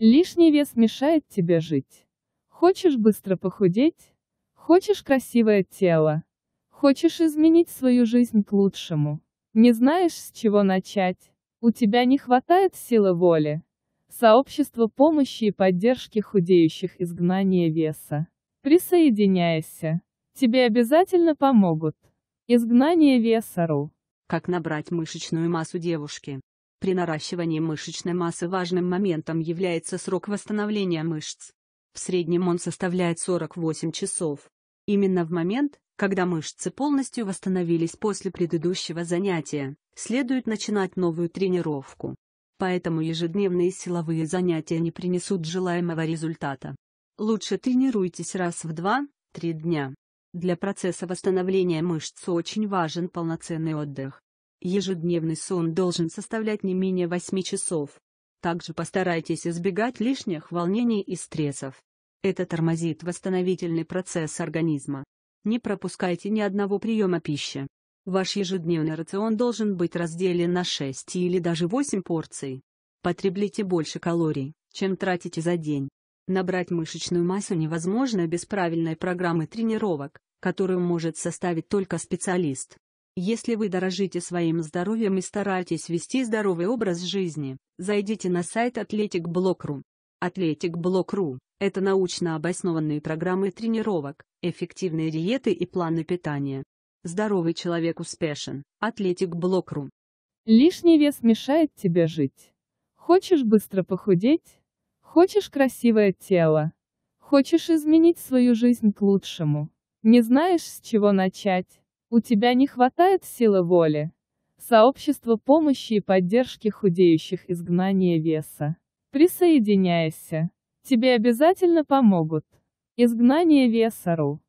Лишний вес мешает тебе жить. Хочешь быстро похудеть? Хочешь красивое тело? Хочешь изменить свою жизнь к лучшему? Не знаешь, с чего начать? У тебя не хватает силы воли. Сообщество помощи и поддержки худеющих изгнания веса. Присоединяйся. Тебе обязательно помогут. Изгнание веса.ру. Как набрать мышечную массу девушки? При наращивании мышечной массы важным моментом является срок восстановления мышц. В среднем он составляет 48 часов. Именно в момент, когда мышцы полностью восстановились после предыдущего занятия, следует начинать новую тренировку. Поэтому ежедневные силовые занятия не принесут желаемого результата. Лучше тренируйтесь раз в 2-3 дня. Для процесса восстановления мышц очень важен полноценный отдых. Ежедневный сон должен составлять не менее 8 часов. Также постарайтесь избегать лишних волнений и стрессов. Это тормозит восстановительный процесс организма. Не пропускайте ни одного приема пищи. Ваш ежедневный рацион должен быть разделен на 6 или даже 8 порций. Потреблите больше калорий, чем тратите за день. Набрать мышечную массу невозможно без правильной программы тренировок, которую может составить только специалист. Если вы дорожите своим здоровьем и стараетесь вести здоровый образ жизни, зайдите на сайт athleticblock.ru. Athletic.block.ru – это научно обоснованные программы тренировок, эффективные диеты и планы питания. Здоровый человек успешен. Athletic.block.ru Лишний вес мешает тебе жить. Хочешь быстро похудеть? Хочешь красивое тело? Хочешь изменить свою жизнь к лучшему? Не знаешь, с чего начать? У тебя не хватает силы воли. Сообщество помощи и поддержки худеющих изгнания веса. Присоединяйся. Тебе обязательно помогут. Изгнание веса.ру